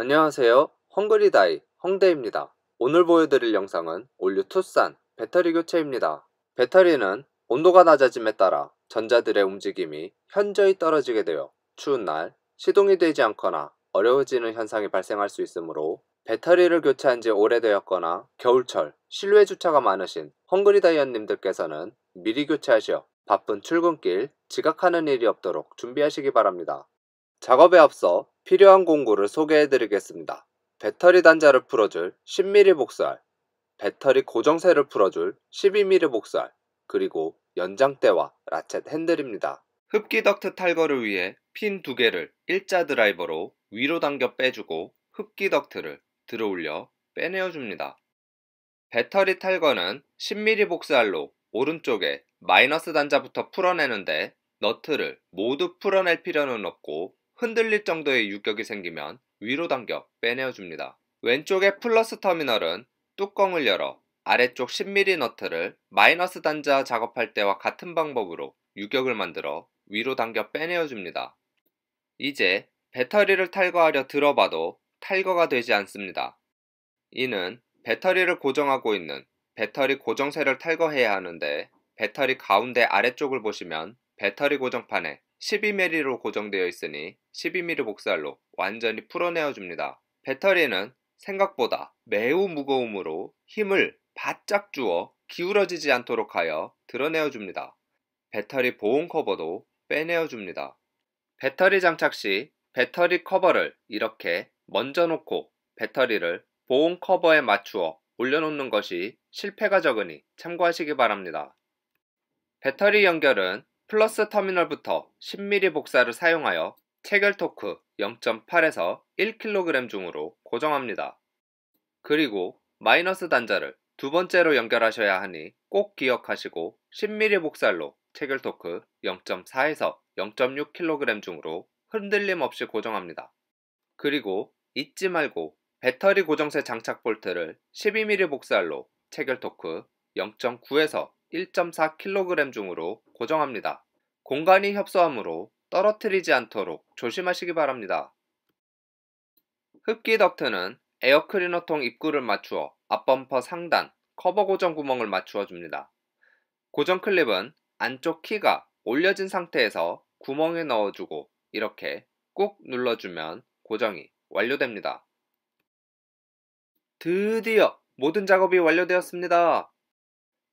안녕하세요. 헝그리다이 홍대입니다 오늘 보여드릴 영상은 올류 투싼 배터리 교체입니다. 배터리는 온도가 낮아짐에 따라 전자들의 움직임이 현저히 떨어지게 되어 추운 날 시동이 되지 않거나 어려워지는 현상이 발생할 수 있으므로 배터리를 교체한 지 오래되었거나 겨울철 실외 주차가 많으신 헝그리다이언님들께서는 미리 교체하시어 바쁜 출근길 지각하는 일이 없도록 준비하시기 바랍니다. 작업에 앞서 필요한 공구를 소개해드리겠습니다. 배터리 단자를 풀어줄 10mm 복살, 배터리 고정쇠를 풀어줄 12mm 복살, 그리고 연장대와 라쳇 핸들입니다. 흡기 덕트 탈거를 위해 핀 두 개를 일자 드라이버로 위로 당겨 빼주고 흡기 덕트를 들어 올려 빼내어 줍니다. 배터리 탈거는 10mm 복살로 오른쪽에 마이너스 단자부터 풀어내는데 너트를 모두 풀어낼 필요는 없고 흔들릴 정도의 유격이 생기면 위로 당겨 빼내어줍니다. 왼쪽의 플러스 터미널은 뚜껑을 열어 아래쪽 10mm 너트를 마이너스 단자 작업할 때와 같은 방법으로 유격을 만들어 위로 당겨 빼내어줍니다. 이제 배터리를 탈거하려 들어봐도 탈거가 되지 않습니다. 이는 배터리를 고정하고 있는 배터리 고정쇠를 탈거해야 하는데 배터리 가운데 아래쪽을 보시면 배터리 고정판에 12mm로 고정되어 있으니 12mm 복살로 완전히 풀어내어 줍니다. 배터리는 생각보다 매우 무거움으로 힘을 바짝 주어 기울어지지 않도록 하여 드러내어 줍니다. 배터리 보온 커버도 빼내어 줍니다. 배터리 장착 시 배터리 커버를 이렇게 먼저 놓고 배터리를 보온 커버에 맞추어 올려놓는 것이 실패가 적으니 참고하시기 바랍니다. 배터리 연결은 플러스 터미널부터 10mm 복사를 사용하여 체결 토크 0.8에서 1kg 중으로 고정합니다. 그리고 마이너스 단자를 두 번째로 연결하셔야 하니 꼭 기억하시고 10mm 복살로 체결 토크 0.4에서 0.6kg 중으로 흔들림 없이 고정합니다. 그리고 잊지 말고 배터리 고정세 장착 볼트를 12mm 복살로 체결 토크 0.9에서 1.4kg 중으로 고정합니다. 공간이 협소하므로 떨어뜨리지 않도록 조심하시기 바랍니다. 흡기 덕트는 에어클리너통 입구를 맞추어 앞범퍼 상단 커버 고정 구멍을 맞추어 줍니다. 고정 클립은 안쪽 키가 올려진 상태에서 구멍에 넣어주고 이렇게 꾹 눌러주면 고정이 완료됩니다. 드디어 모든 작업이 완료되었습니다.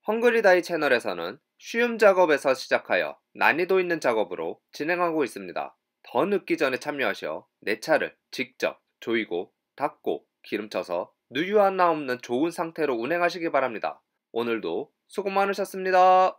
헝그리다이 채널에서는 쉬움 작업에서 시작하여 난이도 있는 작업으로 진행하고 있습니다. 더 늦기 전에 참여하셔 내 차를 직접 조이고 닦고 기름쳐서 누유 하나 없는 좋은 상태로 운행하시기 바랍니다. 오늘도 수고 많으셨습니다.